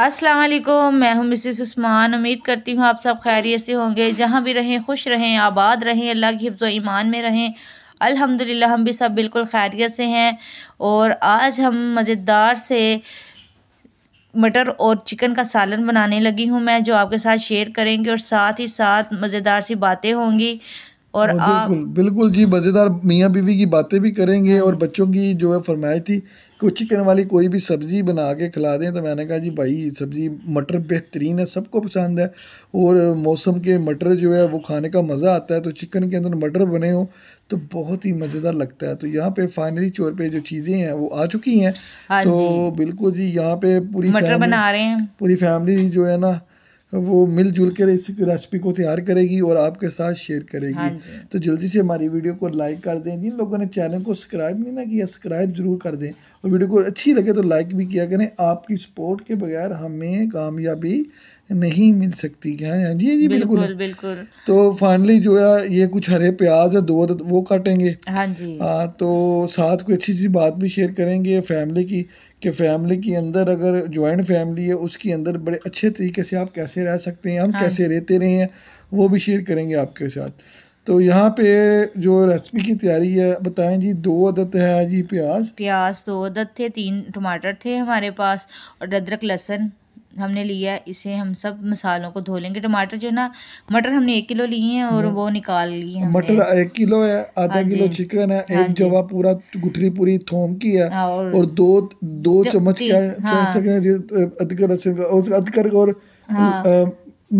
अस्सलाम वालेकुम मैं हूं मिसिस उस्मान उम्मीद करती हूं आप सब खैरियत से होंगे जहां भी रहें खुश रहें आबाद रहें अल्लाह की हिफ्ज़ ईमान में रहें अल्हम्दुलिल्लाह हम भी सब बिल्कुल खैरियत से हैं और आज हम मज़ेदार से मटर और चिकन का सालन बनाने लगी हूं मैं जो आपके साथ शेयर करेंगे और साथ ही साथ मज़ेदार सी बातें होंगी और हाँ, बिल्कुल बिल्कुल जी मज़ेदार मियाँ बीवी की बातें भी करेंगे और हाँ। बच्चों की जो है फरमाइश थी कि चिकन वाली कोई भी सब्ज़ी बना के खिला दें तो मैंने कहा जी भाई सब्ज़ी मटर बेहतरीन है सबको पसंद है और मौसम के मटर जो है वो खाने का मज़ा आता है तो चिकन के अंदर मटर बने हो तो बहुत ही मज़ेदार लगता है तो यहाँ पे फाइनली चोर पे जो चीज़ें हैं वो आ चुकी हैं हाँ तो बिल्कुल जी यहाँ पे पूरी मटर बना रहे हैं पूरी फैमिली जो है ना वो मिलजुल कर इस रेसिपी को तैयार करेगी और आपके साथ शेयर करेगी हाँ तो जल्दी से हमारी वीडियो को लाइक कर दें जिन लोगों ने चैनल को सब्सक्राइब नहीं ना किया सब्सक्राइब जरूर कर दें और वीडियो को अच्छी लगे तो लाइक भी किया करें आपकी सपोर्ट के बगैर हमें कामयाबी नहीं मिल सकती है हाँ जी हाँ हाँ जी बिल्कुल बिल्कुल, बिल्कुल। तो फाइनली जो है ये कुछ हरे प्याज है दो वो काटेंगे हाँ जी आ, तो साथ कोई अच्छी सी बात भी शेयर करेंगे फैमिली की कि फैमिली के अंदर अगर ज्वाइंट फैमिली है उसके अंदर बड़े अच्छे तरीके से आप कैसे रह सकते हैं हम हाँ। कैसे रहते रहे हैं वो भी शेयर करेंगे आपके साथ तो यहाँ पे जो रेसिपी की तैयारी है बताएं जी दो अदद है जी प्याज प्याज दो अदद थे तीन टमाटर थे हमारे पास और अदरक लहसन हमने लिया इसे हम सब मसालों को धो लेंगे टमाटर जो ना मटर हमने एक किलो लिए हैं और हम्म। वो निकाल लिए हैं मटर एक किलो है आधा हाँ किलो चिकन है हाँ एक जवा पूरा गुठरी पूरी थोम की है हाँ, और, और दो दो चम्मच का है अदरक लहसुन का और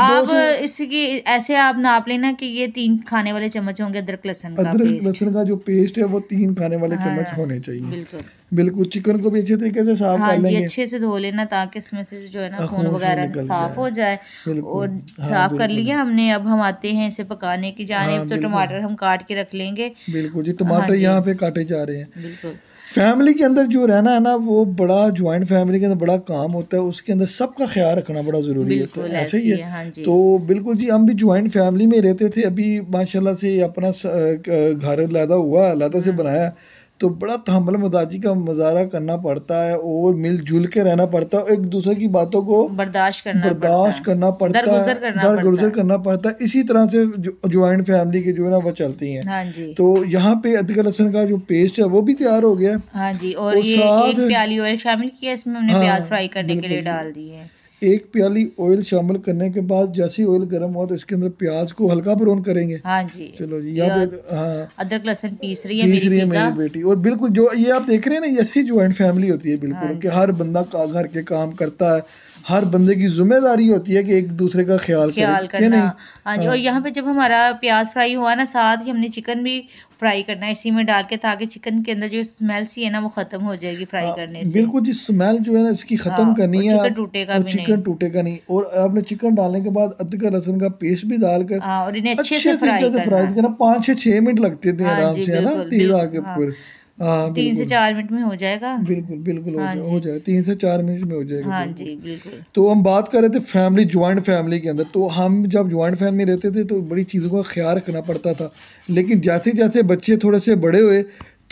आप इसकी ऐसे आप नाप लेना कि ये तीन खाने वाले चम्मच होंगे अदरक लहसन का अदरक लहसन का जो पेस्ट है वो तीन खाने वाले हाँ, चम्मच होने चाहिए बिल्कुल बिल्कुल चिकन को भी अच्छे तरीके से साफ हाँ, कर लेंगे अच्छे से धो लेना ताकि इसमें से जो है ना हाँ, खून वगैरह साफ हो जाए और हाँ, साफ कर लिया हमने अब हम आते हैं इसे पकाने की जाने हाँ, तो टमाटर हम काट के रख लेंगे बिल्कुल जी हाँ टमाटर यहाँ पे काटे जा रहे हैं बिल्कुल फैमिली के अंदर जो रहना है ना वो बड़ा ज्वाइंट फैमिली के अंदर बड़ा काम होता है उसके अंदर सबका ख्याल रखना बड़ा ज़रूरी है तो ऐसे ही है हाँ तो बिल्कुल जी हम भी ज्वाइंट फैमिली में रहते थे अभी माशाल्लाह से अपना घर लहदा हुआ लहदा से हम्म। बनाया तो बड़ा थम्बल मदाजी का मुजाहरा करना पड़ता है और मिलजुल के रहना पड़ता है एक दूसरे की बातों को बर्दाश्त करना बर्दाश्त करना पड़ता है दर गुजर करना पड़ता है इसी तरह से ज्वाइंट फैमिली के जो है ना वो चलती है हाँ तो यहाँ पे अदकर लहसन का जो पेस्ट है वो भी तैयार हो गया हाँ जी और, और ये एक प्याली ऑयल शामिल किया इसमें हमने हाँ, प्याज फ्राई करने के लिए डाल दी है एक प्याली ऑयल शामिल करने के बाद जैसे ऑयल गर्म हुआ तो इसके अंदर प्याज को हल्का ब्राउन करेंगे हाँ जी चलो जी यहाँ हाँ अदरक लहसन पीस रही है पीस रही है मेरी बेटी और बिल्कुल जो ये आप देख रहे हैं ना ऐसी ज्वाइंट फैमिली होती है बिल्कुल हाँ कि हर बंदा घर के काम करता है हर बंदे की जिम्मेदारी होती है कि एक दूसरे का ख्याल ख्याल करे, करना हाँ जी हाँ। और यहाँ पे जब हमारा प्याज फ्राई हुआ ना साथ ही हमने चिकन भी फ्राई करना है इसी में डाल के ताकि चिकन के अंदर जो स्मेल सी है ना वो खत्म हो जाएगी फ्राई आ, हाँ, करने से बिल्कुल जी स्मेल जो है ना इसकी खत्म हाँ, करनी है चिकन टूटेगा भी चिकन टूटेगा नहीं और आपने चिकन डालने के बाद अदरक लहसुन का पेस्ट भी डालकर हाँ, और इन्हें अच्छे से फ्राई करना पाँच छह मिनट लगते थे आराम से है ना तेज आके पूरे हाँ, तीन से चार मिनट में हो जाएगा बिल्कुल बिल्कुल हाँ हो जाए हो जाए तीन से चार मिनट में हो जाएगा हाँ जी बिल्कुल तो हम बात कर रहे थे फैमिली ज्वाइंट फैमिली के अंदर तो हम जब ज्वाइंट फैमिली रहते थे तो बड़ी चीज़ों का ख्याल रखना पड़ता था लेकिन जैसे जैसे बच्चे थोड़े से बड़े हुए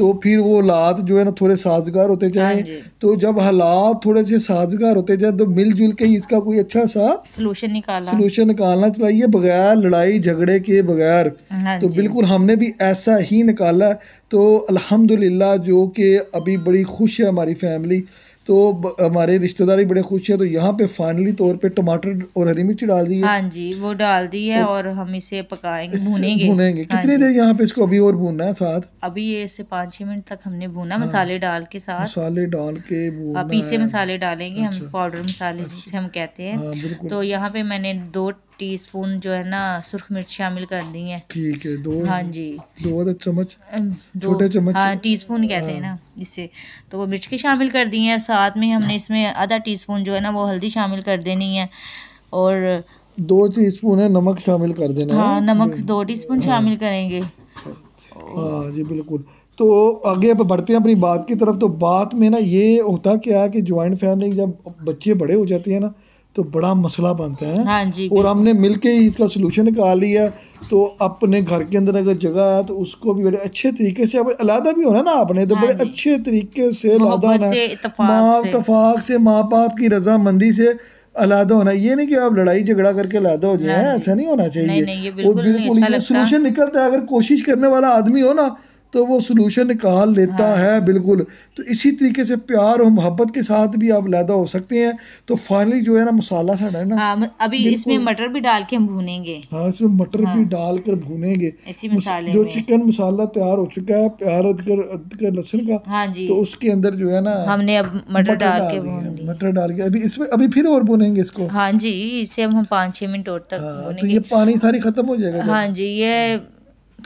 तो फिर वो हालात जो है ना थोड़े साजगार होते जाए हाँ तो जब हालात थोड़े से साजगार होते जाए तो मिलजुल के इसका कोई अच्छा सा सोलूशन निकाला सोल्यूशन निकालना चाहिए बगैर लड़ाई झगड़े के बगैर हाँ तो बिल्कुल हमने भी ऐसा ही निकाला तो अल्हम्दुलिल्लाह जो कि अभी बड़ी खुश है हमारी फैमिली तो हमारे रिश्तेदार भी बड़े खुश है तो यहाँ पे फाइनली तौर पे टमाटर और हरी मिर्च डाल दी है हाँ जी वो डाल दी है और, और हम इसे पकाएंगे भूनेंगे भूनेंगे हाँ कितनी देर यहाँ पे इसको अभी और भूनना है साथ अभी ये इसे पाँच छह मिनट तक हमने भूना हाँ, मसाले डाल के साथ मसाले डाल के अब इसे मसाले डालेंगे हम पाउडर अच्छा। मसाले अच्छा। जिसे हम कहते हैं हाँ, तो यहाँ पे मैंने दो टीस्पून जो है ना सुर्ख मिर्च शामिल कर दी है ठीक है दो हाँ जी दो चम्मच छोटे चम्मच हाँ टी स्पून कहते हैं ना हाँ। इसे तो वो मिर्च की शामिल कर दी है साथ में हमने इसमें आधा टीस्पून जो है ना वो हल्दी शामिल कर देनी है और दो टीस्पून है नमक शामिल कर देना हाँ नमक दो टीस्पून हाँ। शामिल करेंगे हाँ जी बिल्कुल तो आगे आप बढ़ते हैं अपनी बात की तरफ तो बात में ना ये होता क्या है कि ज्वाइंट फैमिली जब बच्चे बड़े हो जाते हैं ना तो बड़ा मसला बनता है हाँ जी और हमने मिल के ही इसका सोल्यूशन निकाल लिया तो अपने घर के अंदर अगर जगह है तो उसको भी बड़े अच्छे तरीके से अगर अलादा भी होना ना आपने तो हाँ बड़े अच्छे तरीके से अलादा होना माँ तफाक से माँ बाप की रजामंदी से अलादा होना ये नहीं कि आप लड़ाई झगड़ा करके अलादा हो जाए हाँ ऐसा नहीं होना चाहिए और बिल्कुल सोल्यूशन अच्छा निकलता है अगर कोशिश करने वाला आदमी हो ना तो वो सोलूशन निकाल लेता हाँ। है बिल्कुल तो इसी तरीके से प्यार और मोहब्बत के साथ भी आप लैदा हो सकते हैं तो फाइनली जो है ना मसाला है ना हाँ, अभी इसमें मटर भी डाल के हम भूनेंगे हाँ इसमें मटर हाँ। भी डाल कर भूनेंगे इसी मसाले जो चिकन मसाला तैयार हो चुका है प्यार अदकर अदकर लहसुन का हाँ जी तो उसके अंदर जो है ना हमने अब मटर डाल के मटर डाल के अभी इसमें अभी फिर और भूनेंगे इसको हाँ जी इसे हम पाँच छह मिनट और तक हाँ, तो ये पानी सारी खत्म हो जाएगा हाँ जी ये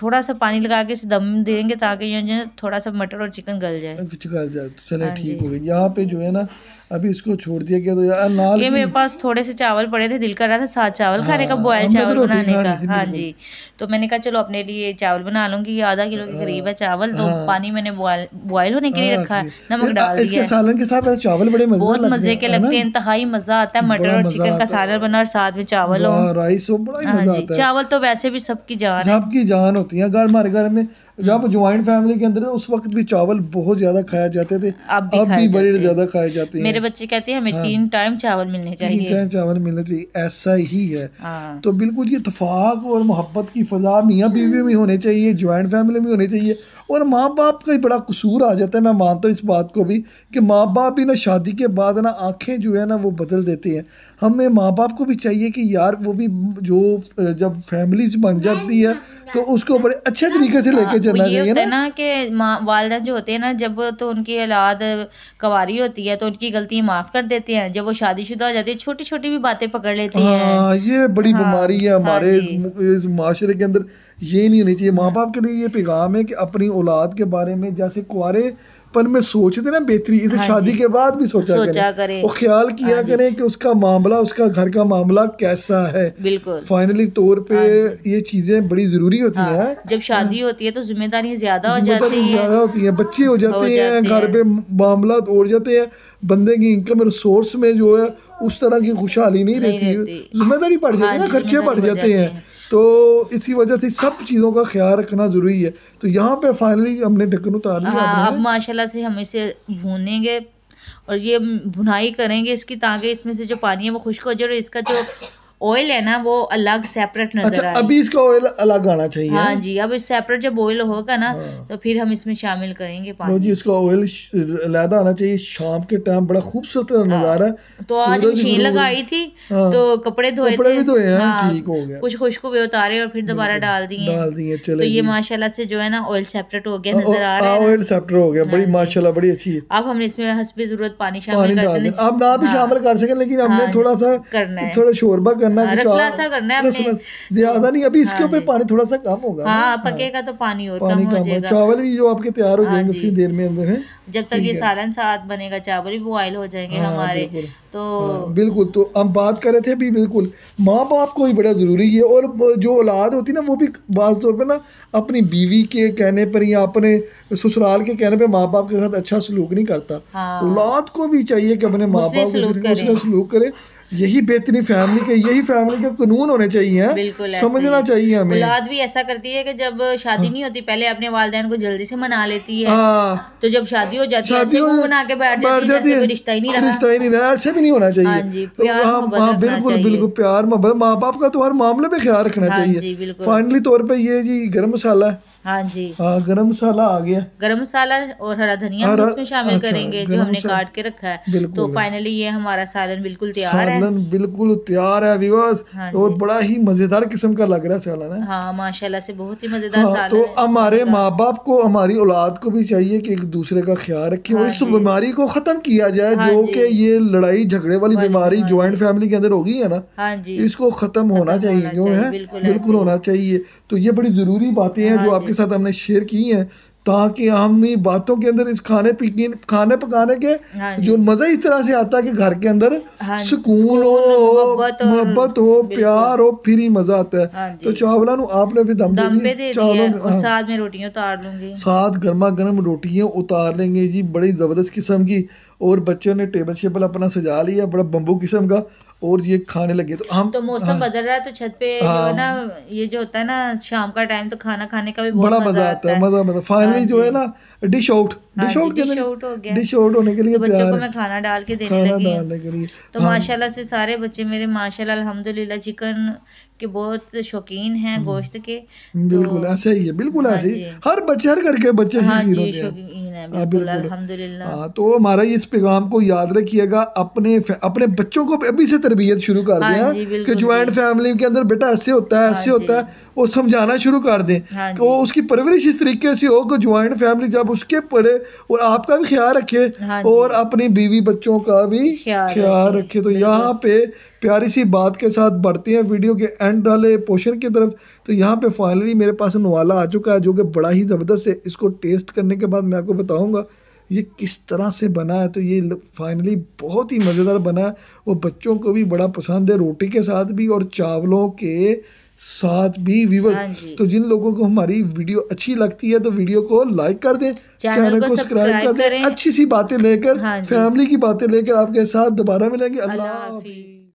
थोड़ा सा पानी लगा के इसे दम देंगे ताकि जो थोड़ा सा मटर और चिकन गल जाए गल जाए तो चले हाँ ठीक हो गई यहाँ पे जो है ना अभी इसको छोड़ दिया गया तो यार लाल ये मेरे पास थोड़े से चावल पड़े थे दिल कर रहा था साथ चावल हाँ, खाने का बॉयल तो चावल तो बनाने का हाँ जी तो मैंने कहा चलो अपने लिए चावल बना लूंगी आधा किलो के करीब है हाँ, चावल तो हाँ। पानी मैंने बॉयल होने के लिए हाँ, रखा है नमक डाल दिया सालन के साथ चावल बड़े बहुत मज़े के लगते हैं इंतहाई मज़ा आता है मटर और चिकन का सालन बना और साथ में चावल हो राइस हो बड़ा चावल तो वैसे भी सबकी जान सबकी जान होती है घर हमारे घर में जब ज्वाइंट फैमिली के अंदर उस वक्त भी चावल बहुत ज्यादा खाया जाते थे अब भी, अब भी बड़े ज्यादा खाए जाते हैं मेरे बच्चे कहते हैं हमें हाँ, तीन टाइम चावल मिलने चाहिए तीन टाइम चावल मिलने चाहिए ऐसा ही है हाँ। तो बिल्कुल ये इतफाक और मोहब्बत की फजा मियाँ बीवी में होने चाहिए ज्वाइंट फैमिली में होने चाहिए और माँ बाप का ही बड़ा कसूर आ जाता है मैं मानता हूँ इस बात को भी कि माँ बाप भी ना शादी के बाद ना आँखें जो है ना वो बदल देती हैं हमें माँ बाप को भी चाहिए कि यार वो भी जो जब फैमिलीज बन जाती है तो उसको बड़े अच्छे तरीके से लेके हाँ, चलना चाहिए ना, ना कि माँ वालदा जो होते हैं ना जब तो उनकी औलाद कवारी होती है तो उनकी गलती माफ़ कर देते हैं जब वो शादीशुदा हो जाती है छोटी छोटी भी बातें पकड़ लेती हैं हाँ, ये बड़ी हाँ, बीमारी है हमारे इस माशरे के अंदर ये नहीं होनी चाहिए माँ बाप के लिए ये पैगाम है कि अपनी औलाद के बारे में जैसे कुआरे पर में सोचते ना बेहतरी इधर हाँ शादी के बाद भी सोचा, सोचा करें।, करें और ख्याल किया हाँ करें कि उसका मामला उसका घर का मामला कैसा है बिल्कुल फाइनली तौर पे हाँ ये चीजें बड़ी जरूरी होती हाँ। है जब शादी हाँ। होती है तो जिम्मेदारियां ज्यादा हो जाती है ज्यादा होती है बच्चे हो जाते हैं घर पे मामला उड़ जाते हैं बंदे की इनकम रिसोर्स में जो है उस तरह की खुशहाली नहीं रहती जिम्मेदारी बढ़ जाती है हाँ ना खर्चे बढ़ जाते हैं तो इसी वजह से सब चीज़ों का ख्याल रखना ज़रूरी है तो यहाँ पे फाइनली हमने ढक्कन उतार लिया हाँ, अब माशाल्लाह से हम इसे भूनेंगे और ये भुनाई करेंगे इसकी ताकि इसमें से जो पानी है वो खुश्क हो जाए और इसका जो ऑयल है ना वो अलग सेपरेट नजर अच्छा, अभी इसका ऑयल अलग आना चाहिए हाँ जी अब इस सेपरेट जब ऑयल होगा ना हाँ। तो फिर हम इसमें शामिल करेंगे पानी जी इसका ऑयल लादा आना चाहिए शाम के टाइम बड़ा खूबसूरत हाँ। नजारा तो आज मशीन लगाई थी हाँ। तो कपड़े धोए कपड़े भी धोए हैं हाँ, ठीक हो गया कुछ खुशकू भी उतारे और फिर दोबारा डाल दिए डाल दिए चले तो ये माशाला से जो है ना ऑयल सेपरेट हो गया नजर आ रहा है ऑयल सेपरेट हो गया बड़ी माशाला बड़ी अच्छी है अब हमने इसमें हसबी जरूरत पानी शामिल कर अब ना भी शामिल कर सके लेकिन हमने थोड़ा सा करना है थोड़ा शोरबा करना है हाँ, रसला सा करना है अपने ज्यादा नहीं अभी इसके हाँ ऊपर पानी थोड़ा सा कम होगा हाँ, हाँ पकेगा तो पानी और कम हो जाएगा चावल भी जो आपके तैयार हो जाएंगे उसी देर में अंदर है जब तक ये सालन साथ बनेगा चावल भी बॉयल हो जाएंगे हमारे तो बिल्कुल तो हम बात कर रहे थे अभी बिल्कुल माँ बाप को ही बड़ा ज़रूरी है और जो औलाद होती है ना वो भी बाज़ तौर पर ना अपनी बीवी के कहने पर या अपने ससुराल के कहने पर माँ बाप के साथ अच्छा सलूक नहीं करता औलाद हाँ। को भी चाहिए कि अपने माँ बाप के उसने सलूक करे यही बेहतरीन फैमिली के यही फैमिली के कानून होने चाहिए समझना चाहिए हमें औलाद भी ऐसा करती है कि जब शादी हाँ। नहीं होती पहले अपने वालदेन को जल्दी से मना लेती है हाँ। तो जब शादी हो जाती है बना के बैठ जाती है रिश्ता ही नहीं रहा रिश्ता ही नहीं रहा ऐसे भी नहीं होना चाहिए हाँ बिल्कुल बिल्कुल प्यार मोहब्बत माँ बाप का तो हर मामले में ख्याल रखना चाहिए फाइनली तौर पर ये जी गर्म मसाला है हाँ जी हाँ गरम मसाला आ गया गरम मसाला और हरा धनिया हम इसमें शामिल अच्छा, करेंगे जो हमने काट के रखा है तो फाइनली ये हमारा सालन बिल्कुल तैयार है सालन बिल्कुल तैयार है हाँ और बड़ा ही मजेदार किस्म का लग रहा है सालन है हाँ माशाल्लाह से बहुत ही मजेदार हाँ, तो हमारे माँ बाप को हमारी औलाद को भी चाहिए कि एक दूसरे का ख्याल रखे हाँ और इस बीमारी को खत्म किया जाए हाँ जो कि ये लड़ाई झगड़े वाली बीमारी ज्वाइंट फैमिली के अंदर होगी है ना हाँ इसको खत्म होना चाहिए क्यों है बिल्कुल होना चाहिए तो ये बड़ी जरूरी बातें हैं हाँ जो आपके साथ हमने शेयर की है ताकि हम ही बातों के अंदर इस खाने पीने खाने पकाने के हाँ जो मज़ा इस तरह से आता है कि घर के अंदर हाँ सुकून हो मोहब्बत हो प्यार हो फिर ही मज़ा आता है हाँ तो चावला आपने फिर दम, दम पे दे चावलों हाँ। साथ में रोटियां उतार लूंगी साथ गर्मा गर्म रोटियां उतार लेंगे जी बड़ी ज़बरदस्त किस्म की और बच्चों ने टेबल शेबल अपना सजा लिया बड़ा बम्बू किस्म का और ये खाने लगे तो हम तो मौसम हाँ, बदल रहा है तो छत पे हाँ, ना ये जो होता है ना शाम का टाइम तो खाना खाने का भी बड़ा मजा आता है मजा मजा फाइनली हाँ जो है ना dish out dish out dish हो गया डिश आउट होने के लिए तो बच्चों को मैं खाना डाल के देने लगी के लिए तो हाँ। माशाल्लाह से सारे बच्चे मेरे माशाल्लाह अल्हम्दुलिल्लाह चिकन के बहुत शौकीन हैं हम्म। गोश्त के बिल्कुल तो, ऐसे ही है बिल्कुल ऐसे ही हाँ हर बच्चे हर घर के बच्चे हाँ शौकीन हैं हाँ, बिल्कुल हाँ तो हमारा इस पैगाम को याद रखिएगा अपने अपने बच्चों को अभी से तरबियत शुरू कर हाँ दें कि ज्वाइंट फैमिली के अंदर बेटा ऐसे होता है ऐसे होता है वो समझाना शुरू कर दें तो उसकी परवरिश इस तरीके से हो कि ज्वाइंट फैमिली जब उसके पढ़े और आपका भी ख्याल रखे और अपनी बीवी बच्चों का भी ख्याल रखे तो यहाँ पे प्यारी सी बात के साथ बढ़ते हैं वीडियो के एंड वाले पोशन की तरफ तो यहाँ पे फाइनली मेरे पास नवाला आ चुका है जो कि बड़ा ही ज़बरदस्त है इसको टेस्ट करने के बाद मैं आपको बताऊँगा ये किस तरह से बना है तो ये फाइनली बहुत ही मज़ेदार बना है और बच्चों को भी बड़ा पसंद है रोटी के साथ भी और चावलों के साथ भी व्यूवर्स हाँ तो जिन लोगों को हमारी वीडियो अच्छी लगती है तो वीडियो को लाइक कर दें चैनल को सब्सक्राइब कर दें अच्छी सी बातें लेकर हाँ फैमिली की बातें लेकर आपके साथ दोबारा मिलेंगे अल्लाह हाफिज़